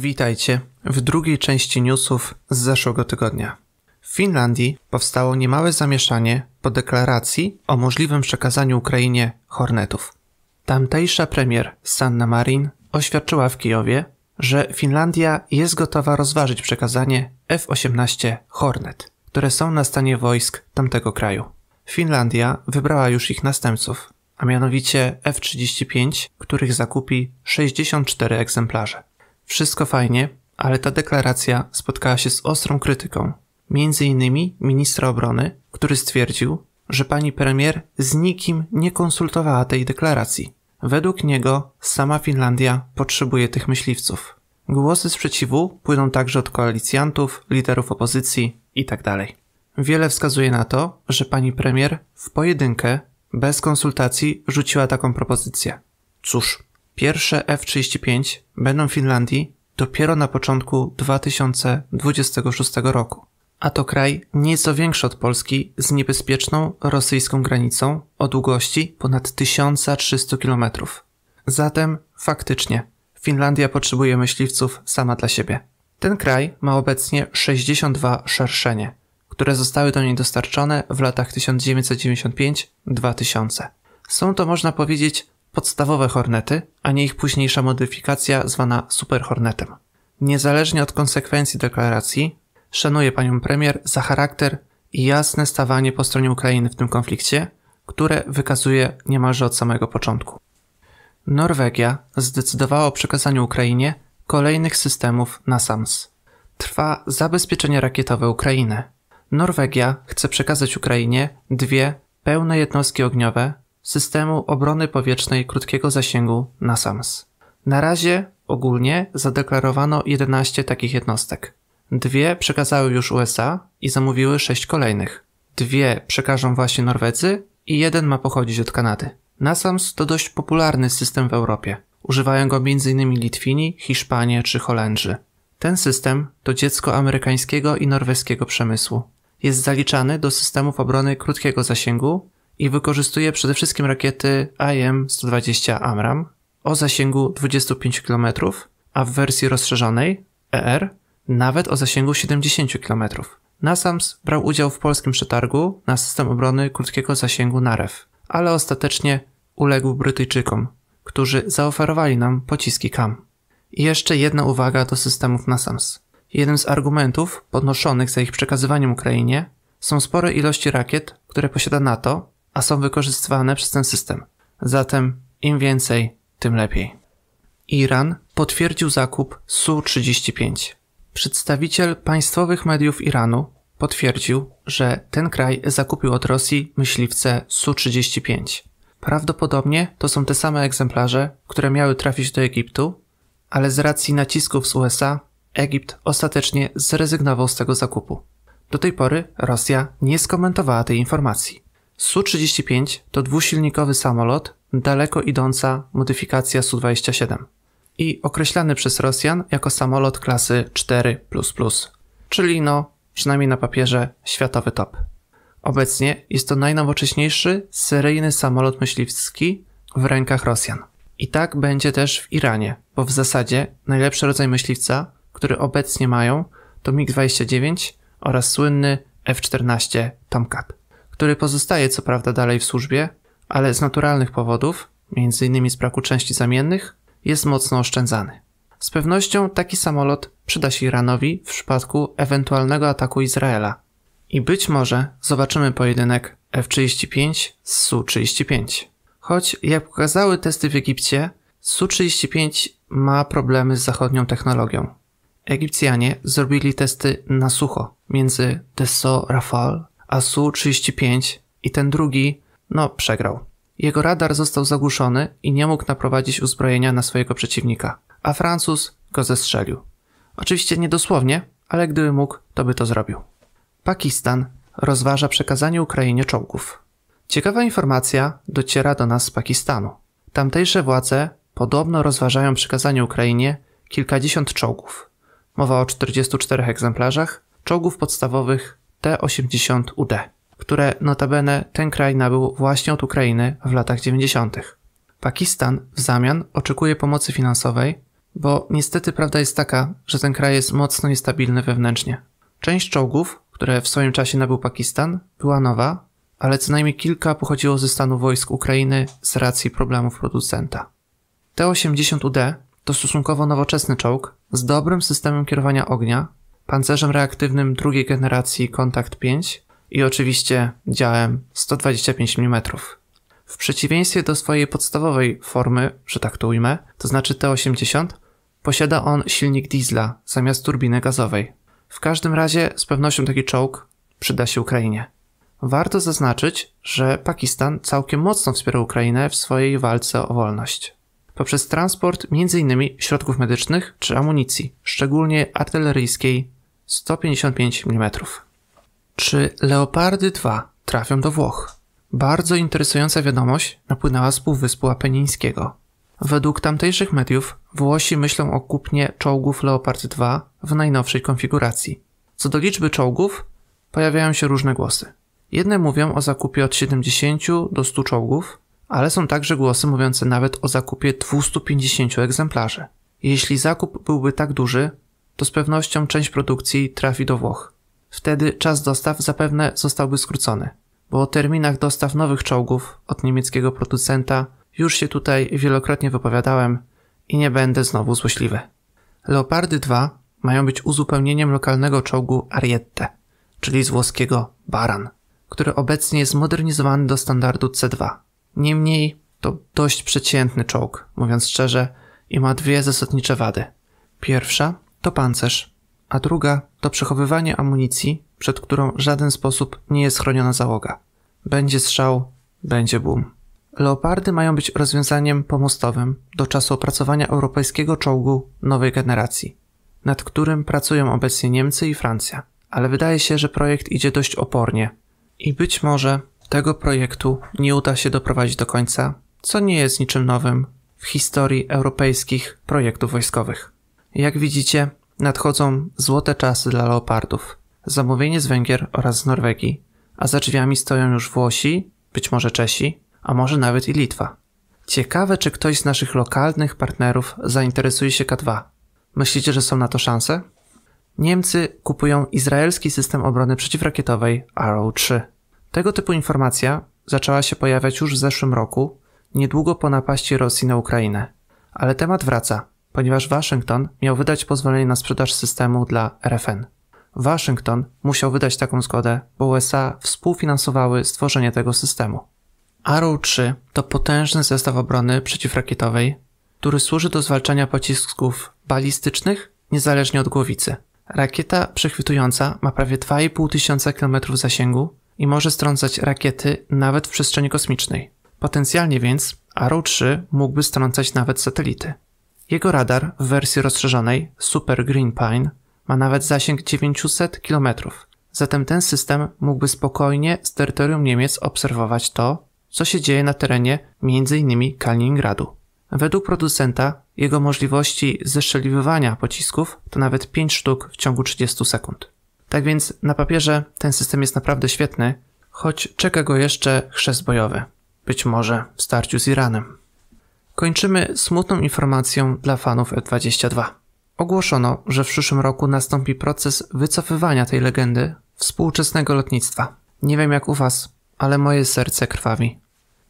Witajcie w drugiej części newsów z zeszłego tygodnia. W Finlandii powstało niemałe zamieszanie po deklaracji o możliwym przekazaniu Ukrainie Hornetów. Tamtejsza premier Sanna Marin oświadczyła w Kijowie, że Finlandia jest gotowa rozważyć przekazanie F-18 Hornet, które są na stanie wojsk tamtego kraju. Finlandia wybrała już ich następców, a mianowicie F-35, których zakupi 64 egzemplarze. Wszystko fajnie, ale ta deklaracja spotkała się z ostrą krytyką. Między innymi ministra obrony, który stwierdził, że pani premier z nikim nie konsultowała tej deklaracji. Według niego sama Finlandia potrzebuje tych myśliwców. Głosy sprzeciwu płyną także od koalicjantów, liderów opozycji itd. Tak Wiele wskazuje na to, że pani premier w pojedynkę, bez konsultacji, rzuciła taką propozycję. Cóż, Pierwsze F-35 będą w Finlandii dopiero na początku 2026 roku. A to kraj nieco większy od Polski z niebezpieczną rosyjską granicą o długości ponad 1300 km. Zatem faktycznie Finlandia potrzebuje myśliwców sama dla siebie. Ten kraj ma obecnie 62 szerszenie, które zostały do niej dostarczone w latach 1995-2000. Są to można powiedzieć podstawowe Hornety, a nie ich późniejsza modyfikacja zwana superhornetem. Niezależnie od konsekwencji deklaracji, szanuję panią premier za charakter i jasne stawanie po stronie Ukrainy w tym konflikcie, które wykazuje niemalże od samego początku. Norwegia zdecydowała o przekazaniu Ukrainie kolejnych systemów na SAMS. Trwa zabezpieczenie rakietowe Ukrainy. Norwegia chce przekazać Ukrainie dwie pełne jednostki ogniowe systemu obrony powietrznej krótkiego zasięgu NASAMS. Na razie ogólnie zadeklarowano 11 takich jednostek. Dwie przekazały już USA i zamówiły 6 kolejnych. Dwie przekażą właśnie Norwedzy i jeden ma pochodzić od Kanady. NASAMS to dość popularny system w Europie. Używają go m.in. Litwini, Hiszpanie czy Holendrzy. Ten system to dziecko amerykańskiego i norweskiego przemysłu. Jest zaliczany do systemów obrony krótkiego zasięgu i wykorzystuje przede wszystkim rakiety IM-120 AMRAM o zasięgu 25 km, a w wersji rozszerzonej ER nawet o zasięgu 70 km. NASAMS brał udział w polskim przetargu na system obrony krótkiego zasięgu NAREW, ale ostatecznie uległ Brytyjczykom, którzy zaoferowali nam pociski KAM. I jeszcze jedna uwaga do systemów NASAMS. Jednym z argumentów podnoszonych za ich przekazywaniem Ukrainie są spore ilości rakiet, które posiada NATO a są wykorzystywane przez ten system. Zatem im więcej, tym lepiej. Iran potwierdził zakup Su-35. Przedstawiciel państwowych mediów Iranu potwierdził, że ten kraj zakupił od Rosji myśliwce Su-35. Prawdopodobnie to są te same egzemplarze, które miały trafić do Egiptu, ale z racji nacisków z USA Egipt ostatecznie zrezygnował z tego zakupu. Do tej pory Rosja nie skomentowała tej informacji. Su-35 to dwusilnikowy samolot, daleko idąca modyfikacja Su-27 i określany przez Rosjan jako samolot klasy 4, czyli no, przynajmniej na papierze, światowy top. Obecnie jest to najnowocześniejszy seryjny samolot myśliwski w rękach Rosjan. I tak będzie też w Iranie, bo w zasadzie najlepszy rodzaj myśliwca, który obecnie mają, to MiG-29 oraz słynny F-14 Tomcat który pozostaje co prawda dalej w służbie, ale z naturalnych powodów, m.in. z braku części zamiennych, jest mocno oszczędzany. Z pewnością taki samolot przyda się Iranowi w przypadku ewentualnego ataku Izraela. I być może zobaczymy pojedynek F-35 z Su-35. Choć jak pokazały testy w Egipcie, Su-35 ma problemy z zachodnią technologią. Egipcjanie zrobili testy na sucho między Dessau Rafal a Su-35 i ten drugi, no, przegrał. Jego radar został zagłuszony i nie mógł naprowadzić uzbrojenia na swojego przeciwnika, a Francuz go zestrzelił. Oczywiście niedosłownie, ale gdyby mógł, to by to zrobił. Pakistan rozważa przekazanie Ukrainie czołgów. Ciekawa informacja dociera do nas z Pakistanu. Tamtejsze władze podobno rozważają przekazanie Ukrainie kilkadziesiąt czołgów. Mowa o 44 egzemplarzach, czołgów podstawowych T-80UD, które notabene ten kraj nabył właśnie od Ukrainy w latach 90. Pakistan w zamian oczekuje pomocy finansowej, bo niestety prawda jest taka, że ten kraj jest mocno niestabilny wewnętrznie. Część czołgów, które w swoim czasie nabył Pakistan, była nowa, ale co najmniej kilka pochodziło ze stanu wojsk Ukrainy z racji problemów producenta. T-80UD to stosunkowo nowoczesny czołg z dobrym systemem kierowania ognia, pancerzem reaktywnym drugiej generacji Kontakt 5 i oczywiście działem 125 mm. W przeciwieństwie do swojej podstawowej formy, że tak to ujmę, to znaczy T80, posiada on silnik diesla zamiast turbiny gazowej. W każdym razie z pewnością taki czołg przyda się Ukrainie. Warto zaznaczyć, że Pakistan całkiem mocno wspiera Ukrainę w swojej walce o wolność. Poprzez transport m.in. środków medycznych czy amunicji, szczególnie artyleryjskiej 155 mm. Czy Leopardy 2 trafią do Włoch? Bardzo interesująca wiadomość napłynęła z Półwyspu Apenińskiego. Według tamtejszych mediów Włosi myślą o kupnie czołgów Leopard 2 w najnowszej konfiguracji. Co do liczby czołgów, pojawiają się różne głosy. Jedne mówią o zakupie od 70 do 100 czołgów, ale są także głosy mówiące nawet o zakupie 250 egzemplarzy. Jeśli zakup byłby tak duży, to z pewnością część produkcji trafi do Włoch. Wtedy czas dostaw zapewne zostałby skrócony, bo o terminach dostaw nowych czołgów od niemieckiego producenta już się tutaj wielokrotnie wypowiadałem i nie będę znowu złośliwy. Leopardy 2 mają być uzupełnieniem lokalnego czołgu Ariette, czyli z włoskiego Baran, który obecnie jest modernizowany do standardu C2. Niemniej to dość przeciętny czołg, mówiąc szczerze, i ma dwie zasadnicze wady. Pierwsza to pancerz, a druga to przechowywanie amunicji, przed którą w żaden sposób nie jest chroniona załoga. Będzie strzał, będzie boom. Leopardy mają być rozwiązaniem pomostowym do czasu opracowania europejskiego czołgu nowej generacji, nad którym pracują obecnie Niemcy i Francja, ale wydaje się, że projekt idzie dość opornie i być może tego projektu nie uda się doprowadzić do końca, co nie jest niczym nowym w historii europejskich projektów wojskowych. Jak widzicie, nadchodzą złote czasy dla leopardów. Zamówienie z Węgier oraz z Norwegii, a za drzwiami stoją już Włosi, być może Czesi, a może nawet i Litwa. Ciekawe, czy ktoś z naszych lokalnych partnerów zainteresuje się K2. Myślicie, że są na to szanse? Niemcy kupują izraelski system obrony przeciwrakietowej Arrow 3. Tego typu informacja zaczęła się pojawiać już w zeszłym roku, niedługo po napaści Rosji na Ukrainę. Ale temat wraca, ponieważ Waszyngton miał wydać pozwolenie na sprzedaż systemu dla RFN. Waszyngton musiał wydać taką zgodę, bo USA współfinansowały stworzenie tego systemu. Arrow 3 to potężny zestaw obrony przeciwrakietowej, który służy do zwalczania pocisków balistycznych niezależnie od głowicy. Rakieta przechwytująca ma prawie 2500 tysiąca km zasięgu i może strącać rakiety nawet w przestrzeni kosmicznej. Potencjalnie więc Arrow 3 mógłby strącać nawet satelity. Jego radar w wersji rozszerzonej Super Green Pine ma nawet zasięg 900 km, zatem ten system mógłby spokojnie z terytorium Niemiec obserwować to, co się dzieje na terenie m.in. Kaliningradu. Według producenta jego możliwości zeszczeliwywania pocisków to nawet 5 sztuk w ciągu 30 sekund. Tak więc na papierze ten system jest naprawdę świetny, choć czeka go jeszcze chrzest bojowy. Być może w starciu z Iranem. Kończymy smutną informacją dla fanów F22. Ogłoszono, że w przyszłym roku nastąpi proces wycofywania tej legendy współczesnego lotnictwa. Nie wiem jak u Was, ale moje serce krwawi.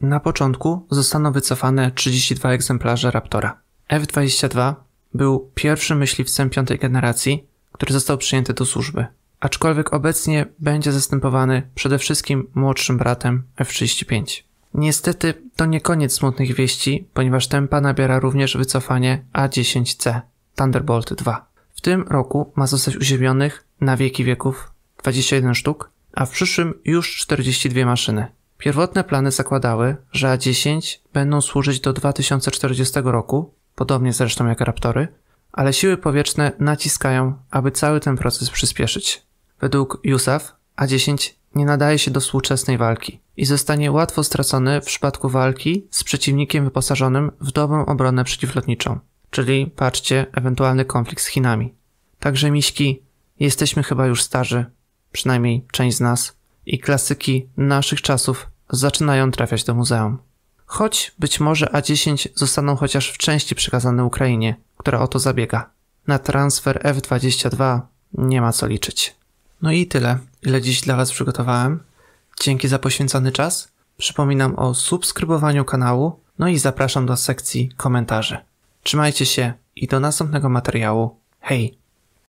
Na początku zostaną wycofane 32 egzemplarze Raptora. F-22 był pierwszym myśliwcem piątej generacji, który został przyjęty do służby, aczkolwiek obecnie będzie zastępowany przede wszystkim młodszym bratem F-35. Niestety to nie koniec smutnych wieści, ponieważ tempa nabiera również wycofanie A10C Thunderbolt 2. W tym roku ma zostać uziemionych na wieki wieków 21 sztuk, a w przyszłym już 42 maszyny. Pierwotne plany zakładały, że A10 będą służyć do 2040 roku, podobnie zresztą jak Raptory, ale siły powietrzne naciskają, aby cały ten proces przyspieszyć. Według USAF A10 nie nadaje się do współczesnej walki i zostanie łatwo stracony w przypadku walki z przeciwnikiem wyposażonym w dobrą obronę przeciwlotniczą, czyli patrzcie, ewentualny konflikt z Chinami. Także miśki, jesteśmy chyba już starzy, przynajmniej część z nas, i klasyki naszych czasów zaczynają trafiać do muzeum. Choć być może A10 zostaną chociaż w części przekazane Ukrainie, która o to zabiega. Na transfer F-22 nie ma co liczyć. No i tyle ile dziś dla Was przygotowałem. Dzięki za poświęcony czas. Przypominam o subskrybowaniu kanału, no i zapraszam do sekcji komentarzy. Trzymajcie się i do następnego materiału. Hej!